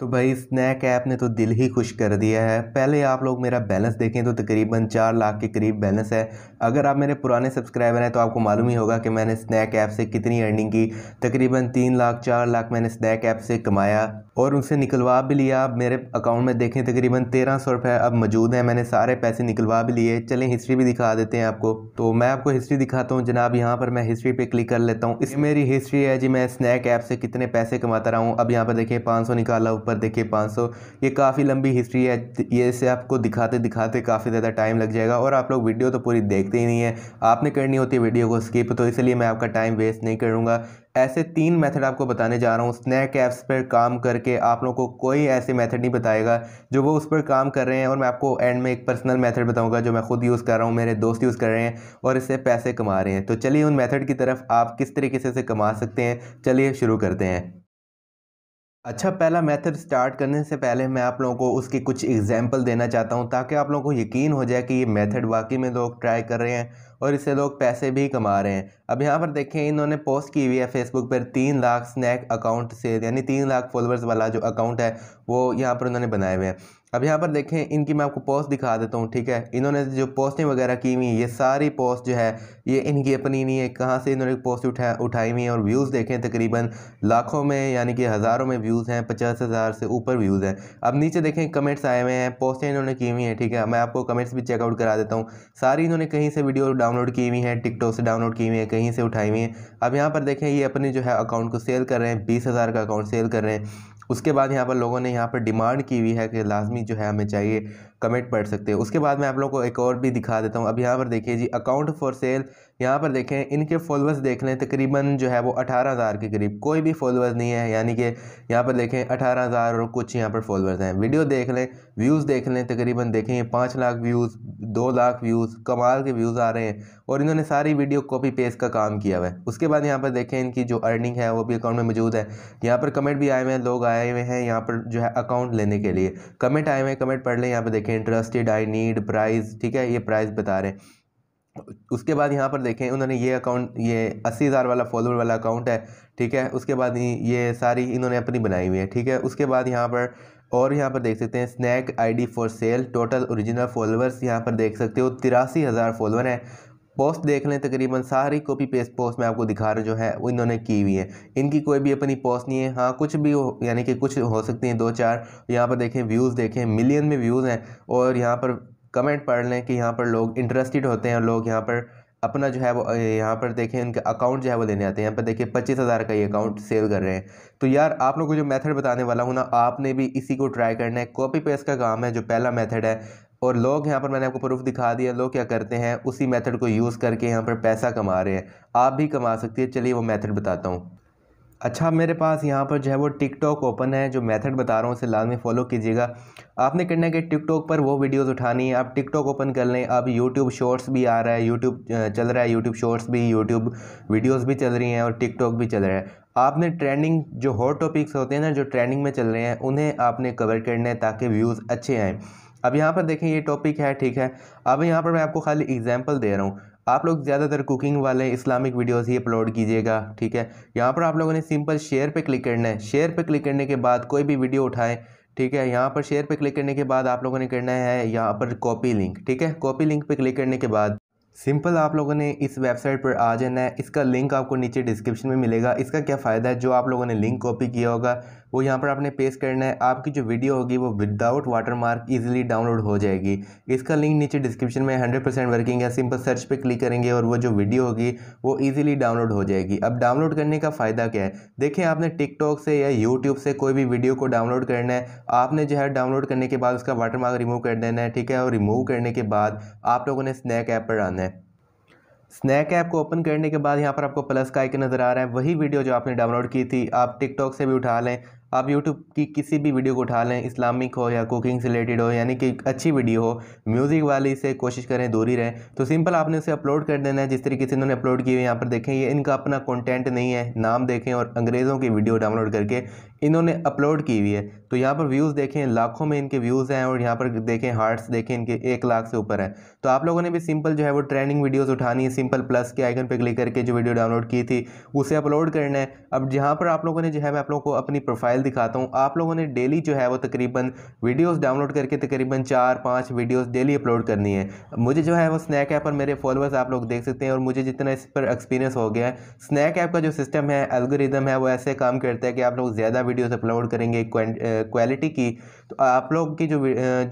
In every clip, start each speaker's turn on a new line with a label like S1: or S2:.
S1: तो भाई snack app ने तो दिल ही खुश कर दिया है पहले आप लोग मेरा बैलेंस देखें तो तकरीबन चार लाख के करीब बैलेंस है अगर आप मेरे पुराने सब्सक्राइबर हैं तो आपको मालूम ही होगा कि मैंने स्नैक ऐप से कितनी अर्निंग की तकरीबन तीन लाख चार लाख मैंने स्नैक ऐप से कमाया और उनसे निकलवा भी लिया मेरे अकाउंट में देखें तकरीबन तेरह सौ रुपये अब मौजूद हैं मैंने सारे पैसे निकलवा भी लिए चलें हिस्ट्री भी दिखा देते हैं आपको तो मैं आपको हिस्ट्री दिखाता हूँ जनाब यहाँ पर मैं हिस्ट्री पे क्लिक कर लेता हूँ इस मेरी हिस्ट्री है जी मैं स्नैक ऐप से कितने पैसे कमाता रहा हूँ अब यहाँ पर देखिए पाँच निकाला ऊपर देखिए पाँच ये काफ़ी लंबी हिस्ट्री है ये इसे आपको दिखाते दिखाते काफ़ी ज़्यादा टाइम लग जाएगा और आप लोग वीडियो तो पूरी देखते ही नहीं है आपने करनी होती है वीडियो को स्किप तो इसलिए मैं आपका टाइम वेस्ट नहीं करूँगा ऐसे तीन मेथड आपको बताने जा रहा हूँ स्नैक ऐप्स पर काम करके आप लोगों को कोई ऐसे मेथड नहीं बताएगा जो वो उस पर काम कर रहे हैं और मैं आपको एंड में एक पर्सनल मेथड बताऊँगा जो मैं खुद यूज़ कर रहा हूँ मेरे दोस्त यूज़ कर रहे हैं और इससे पैसे कमा रहे हैं तो चलिए उन मैथड की तरफ आप किस तरीके से कमा सकते हैं चलिए शुरू करते हैं अच्छा पहला मेथड स्टार्ट करने से पहले मैं आप लोगों को उसकी कुछ एग्जांपल देना चाहता हूं ताकि आप लोगों को यकीन हो जाए कि ये मेथड वाकई में लोग ट्राई कर रहे हैं और इससे लोग पैसे भी कमा रहे हैं अब यहाँ पर देखें इन्होंने पोस्ट की हुई है फेसबुक पर तीन लाख स्नैक अकाउंट से यानी तीन लाख फॉलोअर्स वाला जो अकाउंट है वो यहाँ पर उन्होंने बनाए हुए हैं अब यहाँ पर देखें इनकी मैं आपको पोस्ट दिखा देता हूँ ठीक है इन्होंने जो पोस्टें वगैरह की हुई हैं ये सारी पोस्ट जो है ये इनकी अपनी नहीं है कहाँ से इन्होंने पोस्ट उठा उठाई हुई हैं और व्यूज़ देखें तकरीबन लाखों में यानी कि हज़ारों में व्यूज़ हैं पचास हज़ार से ऊपर व्यूज़ हैं अब नीचे देखें कमेंट्स आए हुए हैं पोस्टें इन्होंने की हुई हैं ठीक है मैं आपको कमेंट्स भी चेकआउट करा देता हूँ सारी इन्होंने कहीं से वीडियो डाउनलोड की हुई है टिकटॉक से डाउनलोड की हुई है कहीं से उठाई हुई हैं अब यहाँ पर देखें ये अपने जो है अकाउंट को सेल कर रहे हैं बीस का अकाउंट सेल कर रहे हैं उसके बाद यहाँ पर लोगों ने यहाँ पर डिमांड की हुई है कि लाजमी जो है हमें चाहिए कमेंट पढ़ सकते हो उसके बाद मैं आप लोगों को एक और भी दिखा देता हूँ अब यहाँ पर देखिए जी अकाउंट फॉर सेल यहाँ पर देखें इनके फॉलोअर्स देख लें तकरीबन जो है वो अठारह हज़ार के करीब कोई भी फॉलोअर्स नहीं है यानी कि यहाँ पर देखें अठारह हज़ार और कुछ यहाँ पर फॉलोअर्स हैं वीडियो देख लें व्यूज़ देख लें तकरीबन देखें पाँच लाख व्यूज़ दो लाख व्यूज़ कमाल के व्यूज़ आ रहे हैं और इन्होंने सारी वीडियो कॉपी पेस्ट का काम किया हुआ है उसके बाद यहाँ पर देखें इनकी जो अर्निंग है वो भी अकाउंट में मौजूद है यहाँ पर कमेंट भी आए हुए हैं लोग आए हुए हैं यहाँ पर जो है अकाउंट लेने के लिए कमेंट आए हुए हैं कमेंट पढ़ लें यहाँ पर देखें देखें इंटरेस्टेड आई नीड प्राइस ठीक है ये प्राइस बता रहे हैं उसके बाद यहाँ पर देखें उन्होंने ये अकाउंट ये अस्सी हज़ार वाला फॉलोअर वाला अकाउंट है ठीक है उसके बाद ये सारी इन्होंने अपनी बनाई हुई है ठीक है उसके बाद यहाँ पर और यहाँ पर देख सकते हैं snack ID for sale total original followers यहाँ पर देख सकते हो तिरासी हज़ार फॉलोअर हैं पोस्ट देख लें तकरीबन सारी कॉपी पेस्ट पोस्ट मैं आपको दिखा रहा जो है वो इन्होंने की हुई है इनकी कोई भी अपनी पोस्ट नहीं है हाँ कुछ भी यानी कि कुछ हो सकती हैं दो चार यहाँ पर देखें व्यूज़ देखें मिलियन में व्यूज़ हैं और यहाँ पर कमेंट पढ़ लें कि यहाँ पर लोग इंटरेस्टेड होते हैं लोग यहाँ पर अपना जो है वो यहाँ पर देखें उनका अकाउंट जो है वो लेने आते हैं यहाँ पर देखिए पच्चीस हज़ार का ये अकाउंट सेल कर रहे हैं तो यार आप लोगों को जो मेथड बताने वाला हूँ ना आपने भी इसी को ट्राई करना है कॉपी पेस्ट का काम है जो पहला मेथड है और लोग यहाँ पर मैंने आपको प्रूफ दिखा दिया लोग क्या करते हैं उसी मेथड को यूज़ करके यहाँ पर पैसा कमा रहे हैं आप भी कमा सकती है चलिए वो मेथड बताता हूँ अच्छा मेरे पास यहाँ पर जो है वो टिकटॉक ओपन है जो मेथड बता रहा हूँ उसे लाजमी फॉलो कीजिएगा आपने करना है कि टिकटॉक पर वो वीडियोस उठानी है आप टिकटॉक ओपन कर लें अब यूट्यूब शॉर्ट्स भी आ रहा है यूट्यूब चल रहा है यूट्यूब शॉर्ट्स भी यूट्यूब वीडियोस भी चल रही हैं और टिकटॉक भी चल रहा है आपने ट्रेंडिंग जो हॉट टॉपिक्स होते हैं ना जो ट्रेंडिंग में चल रहे हैं उन्हें आपने कवर करना है ताकि व्यूज़ अच्छे आएँ अब यहाँ पर देखें ये टॉपिक है ठीक है अब यहाँ पर मैं आपको खाली एग्जाम्पल दे रहा हूँ आप लोग ज़्यादातर कुकिंग वाले इस्लामिक वीडियोस ही अपलोड कीजिएगा ठीक है यहाँ पर आप लोगों ने सिंपल शेयर पे क्लिक करना है शेयर पे क्लिक करने के बाद कोई भी वीडियो उठाएं ठीक है यहाँ पर शेयर पे क्लिक करने के बाद आप लोगों ने करना है यहाँ पर कॉपी लिंक ठीक है कॉपी लिंक पे क्लिक करने के बाद सिंपल आप लोगों ने इस वेबसाइट पर आ जाना है इसका लिंक आपको नीचे डिस्क्रिप्शन में मिलेगा इसका क्या फ़ायदा है जो आप लोगों ने लिंक कॉपी किया होगा वो यहाँ पर आपने पेस्ट करना है आपकी जो वीडियो होगी वो without watermark easily download हो जाएगी इसका लिंक नीचे डिस्क्रिप्शन में हंड्रेड परसेंट वर्किंग है सिंपल सर्च पर क्लिक करेंगे और वो जो वीडियो होगी वो ईजिली डाउनलोड हो जाएगी अब डाउनलोड करने का फ़ायदा क्या है देखिए आपने टिकटॉक से या यूट्यूब से कोई भी वीडियो को डाउनलोड करना है आपने जो है डाउनलोड करने के बाद उसका वाटर मार्क रिमूव कर देना है ठीक है और रिमूव करने के बाद आप लोगों ने स्नैक ऐप पर आना है स्नैक ऐप को ओपन करने के बाद यहाँ पर आपको प्लस का आइकन नज़र आ रहा है वही वीडियो जो आपने डाउनलोड की थी आप टिकटॉक से भी उठा लें आप यूट्यूब की किसी भी वीडियो को उठा लें इस्लामिक हो या कुकिंग से रिलेटेड हो यानी कि अच्छी वीडियो हो म्यूज़िक वाली से कोशिश करें दूरी रहें तो सिंपल आपने उसे अपलोड कर देना है जिस तरीके से इन्होंने अपलोड की हुई यहाँ पर देखें ये इनका अपना कॉन्टेंट नहीं है नाम देखें और अंग्रेज़ों की वीडियो डाउनलोड करके इन्होंने अपलोड की हुई है तो यहाँ पर व्यूज़ देखें लाखों में इनके व्यूज़ हैं और यहाँ पर देखें हार्ट्स देखें इनके एक लाख से ऊपर है तो आप लोगों ने भी सिंपल जो है वो ट्रेंडिंग वीडियोज़ उठानी है सिंपल प्लस के आइकन पर क्लिक करके जो वीडियो डाउनलोड की थी उसे अपलोड करना है अब जहाँ पर आप लोगों ने जो है मैं आप लोगों को अपनी प्रोफाइल प्रोफाइल दिखाता हूँ आप लोगों ने डेली जो है वो तकरीबन वीडियोस डाउनलोड करके तकरीबन चार पांच वीडियोस डेली अपलोड करनी है मुझे जो है वो स्नैक ऐप पर मेरे फॉलोअर्स आप लोग देख सकते हैं और मुझे जितना इस पर एक्सपीरियंस हो गया है स्नैक ऐप का जो सिस्टम है एल्गोरिदम है वो ऐसे काम करता है कि आप लोग ज़्यादा वीडियोज़ अपलोड करेंगे क्वालिटी की तो आप लोग की जो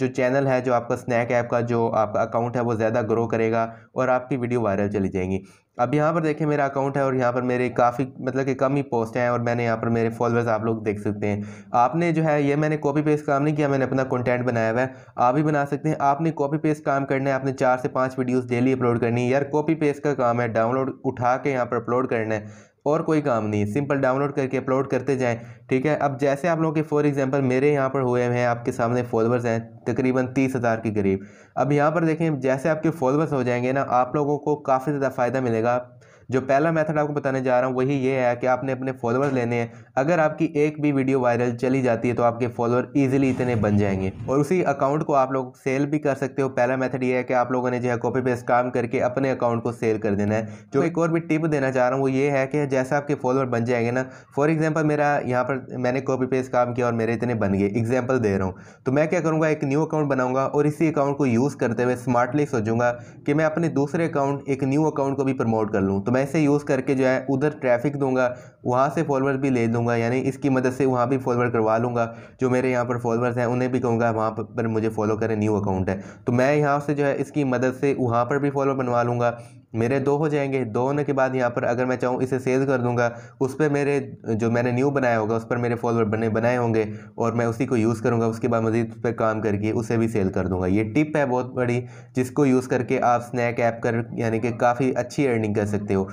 S1: जो चैनल है जो आपका स्नैक ऐप का जो आपका अकाउंट है वो ज़्यादा ग्रो करेगा और आपकी वीडियो वायरल चली जाएंगी अब यहाँ पर देखें मेरा अकाउंट है और यहाँ पर मेरे काफ़ी मतलब कि कम ही पोस्ट हैं और मैंने यहाँ पर मेरे फॉलोअर्स आप लोग देख सकते हैं आपने जो है ये मैंने कॉपी पेस्ट काम नहीं किया मैंने अपना कंटेंट बनाया हुआ है आप भी बना सकते हैं आपने कॉपी पेस्ट काम करना है आपने चार से पाँच वीडियोज़ डेली अपलोड करनी है यार कॉपी पेस्ट का काम है डाउनलोड उठा के यहाँ पर अपलोड करना है और कोई काम नहीं सिंपल डाउनलोड करके अपलोड करते जाएं ठीक है अब जैसे आप लोगों के फॉर एग्जांपल मेरे यहाँ पर हुए हैं आपके सामने फॉलोअर्स हैं तकरीबन तीस हज़ार के करीब अब यहाँ पर देखें जैसे आपके फॉलोअर्स हो जाएंगे ना आप लोगों को काफ़ी ज़्यादा फ़ायदा मिलेगा जो पहला मेथड आपको बताने जा रहा हूँ वही ये है कि आपने अपने फॉलोअर्स लेने हैं अगर आपकी एक भी वीडियो वायरल चली जाती है तो आपके फॉलोअर ईजिली इतने बन जाएंगे और उसी अकाउंट को आप लोग सेल भी कर सकते हो पहला मेथड ये है कि आप लोगों ने जो है कॉपी पेस्ट काम करके अपने अकाउंट को सेल कर देना है जो एक और भी टिप देना चाह रहा हूँ वो ये है कि जैसा आपके फॉलोअर बन जाएंगे ना फॉर एग्जाम्पल मेरा यहाँ पर मैंने कॉपी पेस्ट काम किया और मेरे इतने बन गए एग्जाम्पल दे रहा हूँ तो मैं क्या करूँगा एक न्यू अकाउंट बनाऊँगा और इसी अकाउंट को यूज़ करते हुए स्मार्टली सोचूंगा कि मैं अपने दूसरे अकाउंट एक न्यू अकाउंट को भी प्रमोट कर लूँ तो मैं इसे यूज़ करके जो है उधर ट्रैफिक दूंगा वहाँ से फॉलोअर्स भी ले लूँगा लूँगा यानी इसकी मदद से वहाँ भी फॉलोवर करवा लूँगा जो मेरे यहाँ पर फॉलोवर्स हैं उन्हें भी कहूँगा वहाँ पर मुझे फॉलो करें न्यू अकाउंट है तो मैं यहाँ से जो है इसकी मदद से वहाँ पर भी फॉलोअर बनवा लूँगा मेरे दो हो जाएंगे दो होने के बाद यहाँ पर अगर मैं चाहूँ इसे सेल कर दूँगा उस पर मेरे जो मैंने न्यू बनाया होगा उस पर मेरे फॉलोअर बने बनाए होंगे और मैं उसी को यूज़ करूँगा उसके बाद मज़ीद उस पर काम करके उसे भी सेल कर दूँगा ये टिप है बहुत बड़ी जिसको यूज़ करके आप स्नैक ऐप कर यानी कि काफ़ी अच्छी अर्निंग कर सकते हो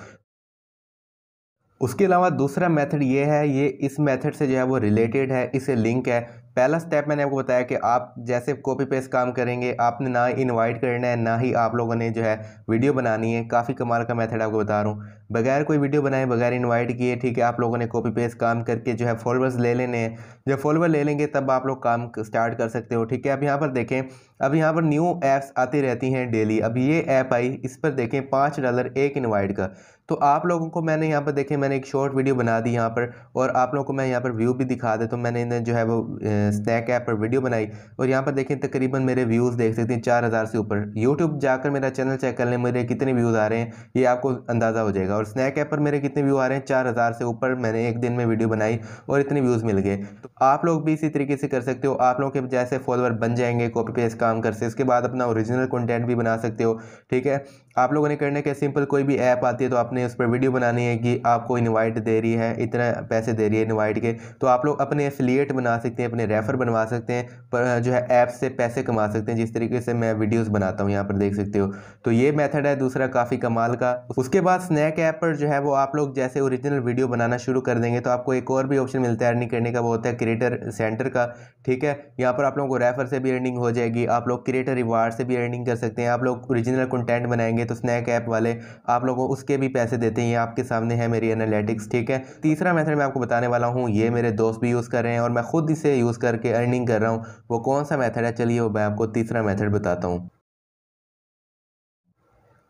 S1: उसके अलावा दूसरा मेथड ये है ये इस मेथड से जो है वो रिलेटेड है इसे लिंक है पहला स्टेप मैंने आपको बताया कि आप जैसे कॉपी पेस्ट काम करेंगे आपने ना इनवाइट करना है ना ही आप लोगों ने जो है वीडियो बनानी है काफ़ी कमाल का मेथड आपको बता रहा हूँ बगैर कोई वीडियो बनाए बगैर इनवाइट किए ठीक है आप लोगों ने कॉपी पेस्ट काम करके जो है फॉलोअर्स ले लेने हैं जब फॉलोअर ले लेंगे तब आप लोग काम स्टार्ट कर सकते हो ठीक है अब यहाँ पर देखें अब यहाँ पर न्यू ऐप्स आती रहती हैं डेली अब ये ऐप आई इस पर देखें पाँच डॉलर एक इन्वाइट का तो आप लोगों को मैंने यहाँ पर देखें मैंने एक शॉर्ट वीडियो बना दी यहाँ पर और आप लोगों को मैं यहाँ पर व्यू भी दिखा दे तो मैंने इन्हें जो है वो स्नैक ऐप पर वीडियो बनाई और यहाँ पर देखें तकरीबन मेरे व्यूज़ देख सकते हैं चार हज़ार से ऊपर यूट्यूब जाकर मेरा चैनल चेक कर लें मेरे कितने व्यूज़ आ रहे हैं ये आपको अंदाज़ा हो जाएगा और स्नैक ऐप पर मेरे कितने व्यू आ रहे हैं चार हज़ार से ऊपर मैंने एक दिन में वीडियो बनाई और इतने व्यूज़ मिल गए तो आप लोग भी इसी तरीके से कर सकते हो आप लोगों के जैसे फॉलोअर बन जाएंगे कॉपी पेस्ट काम कर से इसके बाद अपना ओरिजिनल कंटेंट भी बना सकते हो ठीक है आप लोगों ने करना क्या सिंपल कोई भी ऐप आती है तो आपने उस पर वीडियो बनानी है कि आपको इनवाइट दे रही है इतना पैसे दे रही है इनवाइट के तो आप लोग अपने एफिलिएट बना सकते हैं अपने रेफर बनवा सकते हैं पर जो है ऐप से पैसे कमा सकते हैं जिस तरीके से मैं वीडियोस बनाता हूँ यहाँ पर देख सकते हो तो ये मेथड है दूसरा काफ़ी कमाल का उसके बाद स्नैक ऐप पर जो है वो आप लोग जैसे ओरिजिनल वीडियो बनाना शुरू कर देंगे तो आपको एक और भी ऑप्शन मिलता है अर्निंग करने का वो होता है क्रिएटर सेंटर का ठीक है यहाँ पर आप लोगों को रेफर से भी अर्निंग हो जाएगी आप लोग क्रिएटर रिवार्ड से भी अर्निंग कर सकते हैं आप लोग ओरिजिनल कंटेंट बनाएंगे तो स्नैक ऐप वाले आप लोगों उसके भी पैसे देते हैं आपके सामने है मेरी एनालिटिक्स ठीक है तीसरा मैथड मैं आपको बताने वाला हूँ ये मेरे दोस्त भी यूज़ कर रहे हैं और मैं खुद इसे यूज़ करके अर्निंग कर रहा हूँ वो कौन सा मैथड है चलिए वो मैं आपको तीसरा मैथड बताता हूँ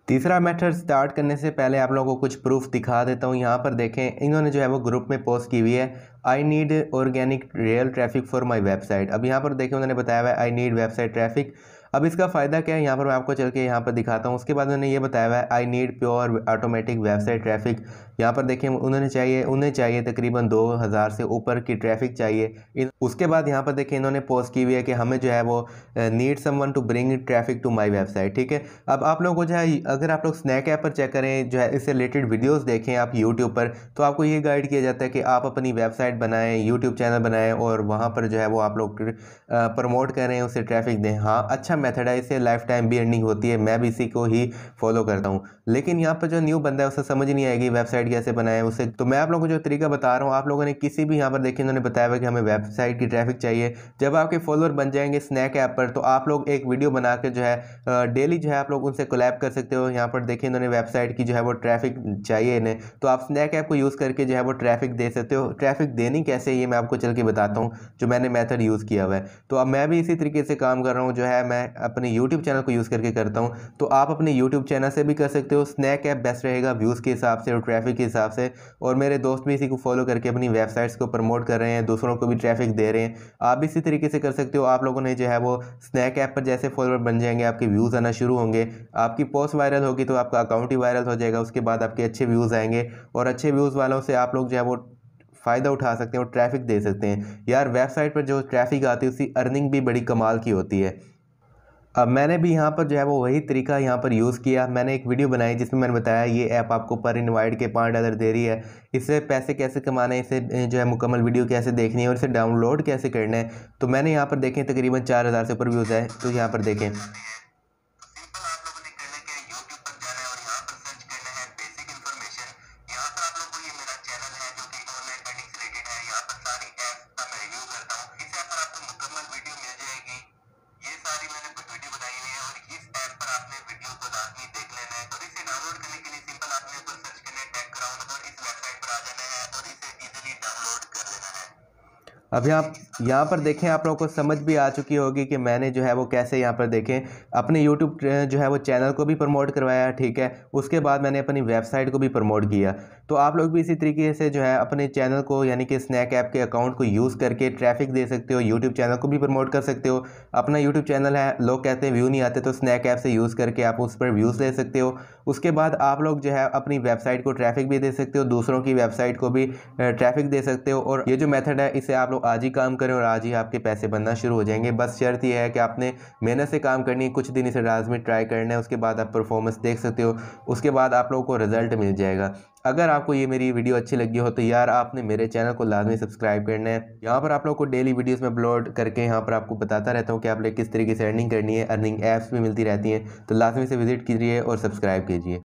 S1: तीसरा मैथड स्टार्ट करने से पहले आप लोगों को कुछ प्रूफ दिखा देता हूँ यहाँ पर देखें इन्होंने जो है वो ग्रुप में पोस्ट की हुई है I need organic real traffic for my website अब यहाँ पर देखें उन्होंने बताया हुआ है आई नीड वेबसाइट ट्रैफिक अब इसका फ़ायदा क्या है यहाँ पर मैं आपको चल के यहाँ पर दिखाता हूँ उसके बाद उन्होंने ये बताया हुआ है I need pure automatic website traffic यहाँ पर देखें उन्होंने चाहिए उन्हें चाहिए तकरीबन दो हज़ार से ऊपर की ट्रैफिक चाहिए उसके बाद यहाँ पर देखें इन्होंने पोस्ट की हुई है कि हमें जो है वो need someone to bring traffic to my website ठीक है अब आप लोगों को जो है अगर आप लोग स्नैक ऐप पर चेक करें जो है इससे रिलेटेड वीडियोज़ देखें आप यूट्यूब पर तो आपको ये गाइड किया जाता है कि आप अपनी वेबसाइट बनाएं यूट्यूब चैनल बनाएं और वहाँ पर जो है वो आप लोग प्रमोट करें उसे ट्रैफिक दें हाँ अच्छा मेथड है इसे लाइफ टाइम भी अर्निंग होती है मैं भी इसी को ही फॉलो करता हूँ लेकिन यहाँ पर जो न्यू बंदा है उसे समझ नहीं आएगी वेबसाइट कैसे बनाए उसे तो मैं आप लोगों को जो तरीका बता रहा हूँ आप लोगों ने किसी भी यहाँ पर देखिए उन्होंने बताया हुआ कि हमें वेबसाइट की ट्रैफिक चाहिए जब आपके फॉलोअर बन जाएंगे स्नैक ऐप पर तो आप लोग एक वीडियो बना जो है डेली जो है आप लोग उनसे कोलैब कर सकते हो यहाँ पर देखिए इन्होंने वेबसाइट की जो है वो ट्रैफिक चाहिए इन्हें तो आप स्नैक ऐप को यूज़ करके जो है वो ट्रैफिक दे सकते हो ट्रैफिक देनी कैसे ये मैं आपको चल के बताता हूँ जो मैंने मैथड यूज़ किया हुआ है तो अब मैं भी इसी तरीके से काम कर रहा हूँ जो है मैं अपने यूट्यूब चैनल को यूज़ करके करता हूँ तो आप अपने यूट्यूब चैनल से भी कर सकते हो स्नैक ऐप बेस्ट रहेगा व्यूज़ के हिसाब से और ट्रैफिक के हिसाब से और मेरे दोस्त भी इसी को फॉलो करके अपनी वेबसाइट्स को प्रमोट कर रहे हैं दूसरों को भी ट्रैफिक दे रहे हैं आप इसी तरीके से कर सकते हो आप लोगों ने जो है वो स्नैक ऐप पर जैसे फॉलोअर बन जाएंगे आपके व्यूज़ आना शुरू होंगे आपकी पोस्ट वायरल होगी तो आपका अकाउंट ही वायरल हो जाएगा उसके बाद आपके अच्छे व्यूज़ आएंगे और अच्छे व्यूज़ वालों से आप लोग जो है वो फ़ायदा उठा सकते हैं और ट्रैफिक दे सकते हैं यार वेबसाइट पर जो ट्रैफिक आती है उसकी अर्निंग भी बड़ी कमाल की होती है अब मैंने भी यहाँ पर जो है वो वही तरीका यहाँ पर यूज़ किया मैंने एक वीडियो बनाई जिसमें मैंने बताया ये ऐप आपको पर इनवाइट के पाँच डॉलर दे रही है इससे पैसे कैसे कमाने इसे जो है मुकम्मल वीडियो कैसे देखनी है और इसे डाउनलोड कैसे करना है तो मैंने यहाँ पर देखें तकरीबन चार हज़ार से ऊपर व्यूज़ है तो यहाँ पर देखें अभी आप यहाँ पर देखें आप लोगों को समझ भी आ चुकी होगी कि मैंने जो है वो कैसे यहाँ पर देखें अपने यूट्यूब जो है वो चैनल को भी प्रमोट करवाया ठीक है उसके बाद मैंने अपनी वेबसाइट को भी प्रमोट किया तो आप लोग भी इसी तरीके से जो है अपने चैनल को यानी कि स्नैक ऐप के अकाउंट को यूज़ करके ट्रैफिक दे सकते हो यूट्यूब चैनल को भी प्रमोट कर सकते हो अपना यूट्यूब चैनल है लोग कहते हैं व्यू नहीं आते तो स्नैक ऐप से यूज़ करके आप उस पर व्यूज़ ले सकते हो उसके बाद आप लोग जो है अपनी वेबसाइट को ट्रैफिक भी दे सकते हो दूसरों की वेबसाइट को भी ट्रैफिक दे सकते हो और ये जो मेथड है इसे आप लोग आज ही काम कर करें और आज ही आपके पैसे बनना शुरू हो जाएंगे बस शर्त यह है कि आपने मेहनत से काम करनी है कुछ दिन इसे राज में ट्राई करना है उसके बाद आप परफॉर्मेंस देख सकते हो उसके बाद आप लोगों को रिजल्ट मिल जाएगा अगर आपको ये मेरी वीडियो अच्छी लगी हो तो यार आपने मेरे चैनल को लाजमी सब्सक्राइब करना है यहाँ पर आप लोग को डेली वीडियोस में अपलोड करके यहाँ पर आपको बताता रहता हूँ कि आप लोग किस तरीके से अर्निंग करनी है अर्निंग ऐप्स भी मिलती रहती हैं तो लाजमी से विजिट कीजिए और सब्सक्राइब कीजिए